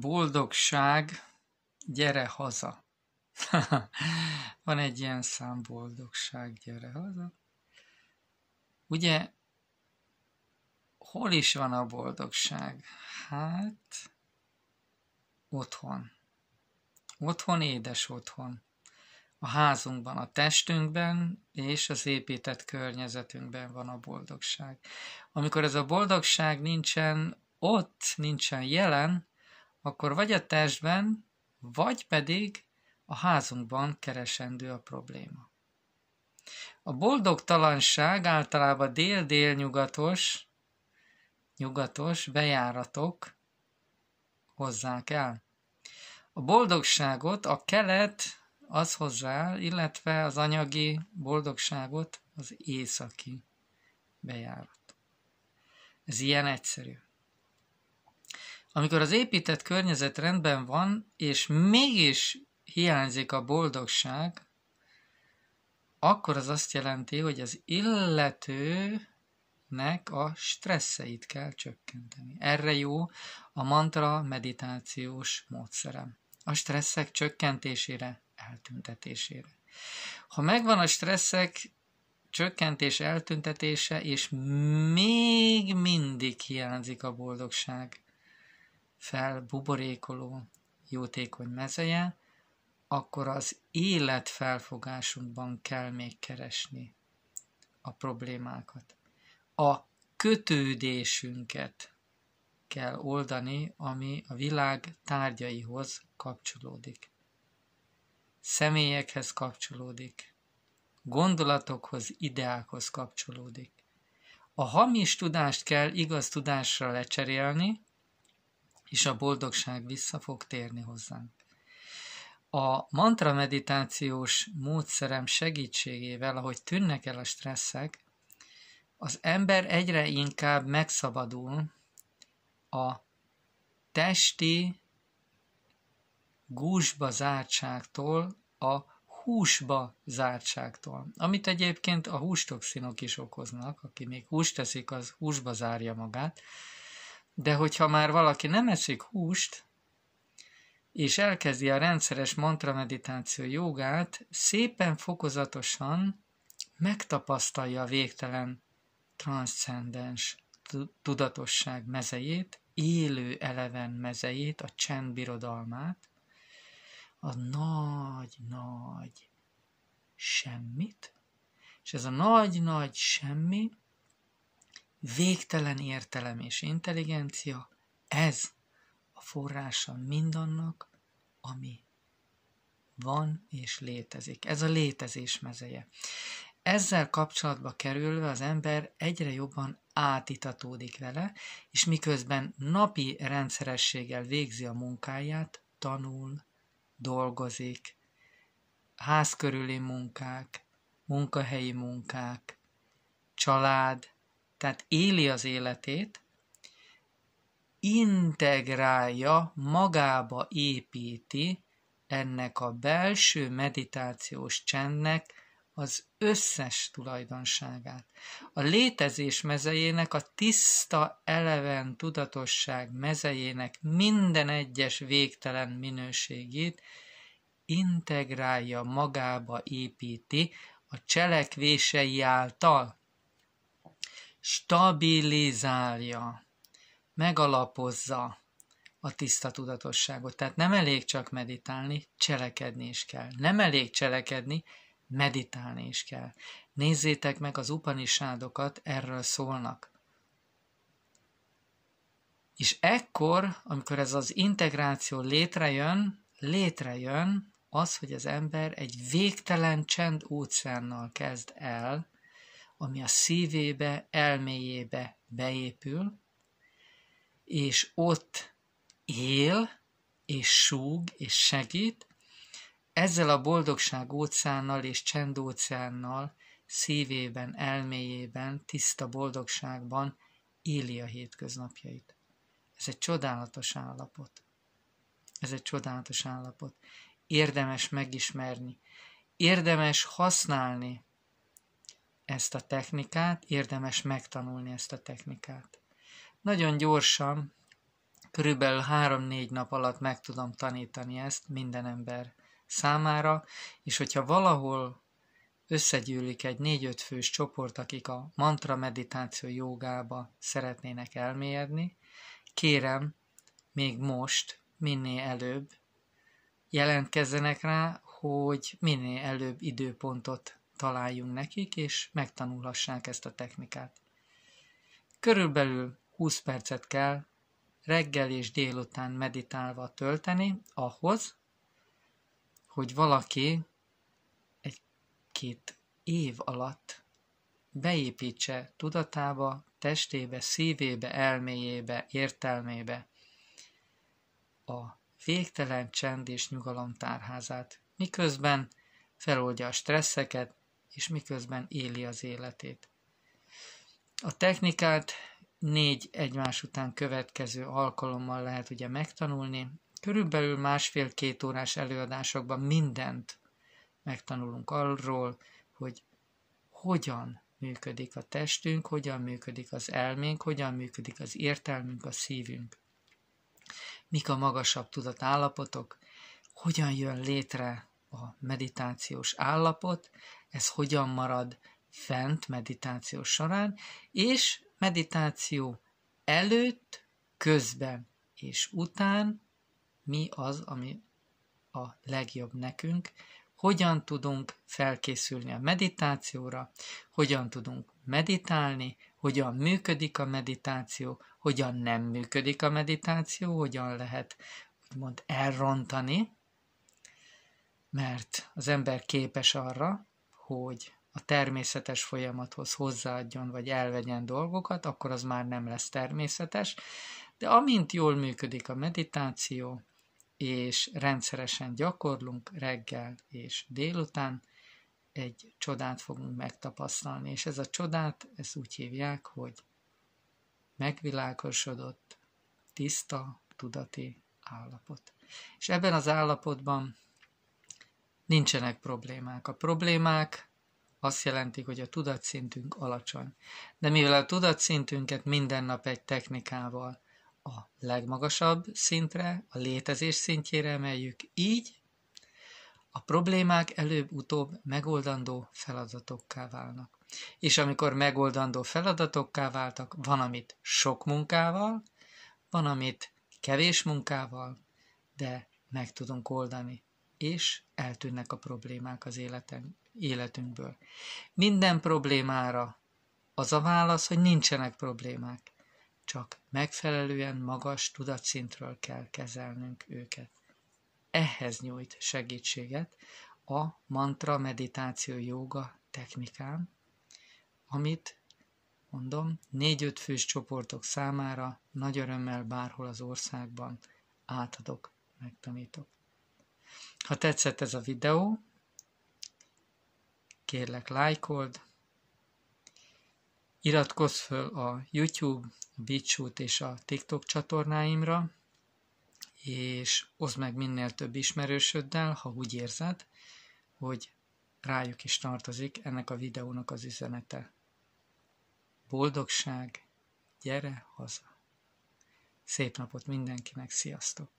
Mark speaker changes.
Speaker 1: Boldogság, gyere haza. Van egy ilyen szám, boldogság, gyere haza. Ugye, hol is van a boldogság? Hát, otthon. Otthon, édes otthon. A házunkban, a testünkben és az épített környezetünkben van a boldogság. Amikor ez a boldogság nincsen ott, nincsen jelen, akkor vagy a testben, vagy pedig a házunkban keresendő a probléma. A boldogtalanság általában dél dél nyugatos bejáratok hozzák el. A boldogságot a kelet az hozzá, illetve az anyagi boldogságot az északi bejárat. Ez ilyen egyszerű. Amikor az épített környezet rendben van, és mégis hiányzik a boldogság, akkor az azt jelenti, hogy az illetőnek a stresszeit kell csökkenteni. Erre jó a mantra meditációs módszerem. A stresszek csökkentésére, eltüntetésére. Ha megvan a stresszek csökkentés eltüntetése, és még mindig hiányzik a boldogság, fel buborékoló jótékony mezeje, akkor az életfelfogásunkban kell még keresni a problémákat. A kötődésünket kell oldani, ami a világ tárgyaihoz kapcsolódik. Személyekhez kapcsolódik, gondolatokhoz, ideákhoz kapcsolódik. A hamis tudást kell igaz tudásra lecserélni, és a boldogság vissza fog térni hozzánk. A mantra meditációs módszerem segítségével, ahogy tűnnek el a stresszek, az ember egyre inkább megszabadul a testi gúzsba zártságtól, a húsba zártságtól, amit egyébként a hústoxinok is okoznak, aki még húst teszik, az húsba zárja magát, de hogyha már valaki nem eszik húst, és elkezdi a rendszeres mantra meditáció jogát, szépen fokozatosan megtapasztalja a végtelen transzcendens tudatosság mezejét, élő eleven mezejét, a csend birodalmát, a nagy-nagy semmit, és ez a nagy-nagy semmi végtelen értelem és intelligencia, ez a forrása mindannak, ami van és létezik. Ez a létezés mezeje. Ezzel kapcsolatba kerülve az ember egyre jobban átitatódik vele, és miközben napi rendszerességgel végzi a munkáját, tanul, dolgozik, ház körüli munkák, munkahelyi munkák, család, tehát éli az életét, integrálja, magába építi ennek a belső meditációs csendnek az összes tulajdonságát. A létezés mezejének, a tiszta eleven tudatosság mezejének minden egyes végtelen minőségét integrálja, magába építi a cselekvései által stabilizálja, megalapozza a tiszta tudatosságot. Tehát nem elég csak meditálni, cselekedni is kell. Nem elég cselekedni, meditálni is kell. Nézzétek meg az upanisádokat, erről szólnak. És ekkor, amikor ez az integráció létrejön, létrejön az, hogy az ember egy végtelen csend óceánnal kezd el ami a szívébe, elméjébe beépül, és ott él, és súg, és segít, ezzel a boldogság óceánnal és csend óceánnal szívében, elméjében, tiszta boldogságban éli a hétköznapjait. Ez egy csodálatos állapot. Ez egy csodálatos állapot. Érdemes megismerni. Érdemes használni ezt a technikát, érdemes megtanulni ezt a technikát. Nagyon gyorsan, körülbelül 3-4 nap alatt meg tudom tanítani ezt minden ember számára, és hogyha valahol összegyűlik egy 4-5 fős csoport, akik a mantra meditáció jogába szeretnének elmélyedni, kérem, még most, minél előbb jelentkezzenek rá, hogy minél előbb időpontot találjunk nekik, és megtanulhassák ezt a technikát. Körülbelül 20 percet kell reggel és délután meditálva tölteni ahhoz, hogy valaki egy-két év alatt beépítse tudatába, testébe, szívébe, elméjébe, értelmébe a végtelen csend és nyugalom tárházát, miközben feloldja a stresszeket, és miközben éli az életét. A technikát négy egymás után következő alkalommal lehet ugye megtanulni. Körülbelül másfél-két órás előadásokban mindent megtanulunk arról, hogy hogyan működik a testünk, hogyan működik az elménk, hogyan működik az értelmünk, a szívünk. Mik a magasabb tudatállapotok, hogyan jön létre a meditációs állapot, ez hogyan marad fent meditáció során, és meditáció előtt, közben és után mi az, ami a legjobb nekünk, hogyan tudunk felkészülni a meditációra, hogyan tudunk meditálni, hogyan működik a meditáció, hogyan nem működik a meditáció, hogyan lehet úgymond elrontani mert az ember képes arra, hogy a természetes folyamathoz hozzáadjon vagy elvegyen dolgokat, akkor az már nem lesz természetes. De amint jól működik a meditáció, és rendszeresen gyakorlunk reggel és délután, egy csodát fogunk megtapasztalni. És ez a csodát, ezt úgy hívják, hogy megvilágosodott, tiszta, tudati állapot. És ebben az állapotban nincsenek problémák. A problémák azt jelenti, hogy a tudatszintünk alacsony. De mivel a tudatszintünket minden nap egy technikával a legmagasabb szintre, a létezés szintjére emeljük, így a problémák előbb-utóbb megoldandó feladatokká válnak. És amikor megoldandó feladatokká váltak, van amit sok munkával, van amit kevés munkával, de meg tudunk oldani és eltűnnek a problémák az életen, életünkből. Minden problémára az a válasz, hogy nincsenek problémák, csak megfelelően magas tudatszintről kell kezelnünk őket. Ehhez nyújt segítséget a mantra meditáció joga technikám, amit mondom, négy-öt fős csoportok számára nagy örömmel bárhol az országban átadok, megtanítok. Ha tetszett ez a videó, kérlek lájkold, iratkozz föl a YouTube, a BitShoot és a TikTok csatornáimra, és oszd meg minél több ismerősöddel, ha úgy érzed, hogy rájuk is tartozik ennek a videónak az üzenete. Boldogság, gyere haza! Szép napot mindenkinek, sziasztok!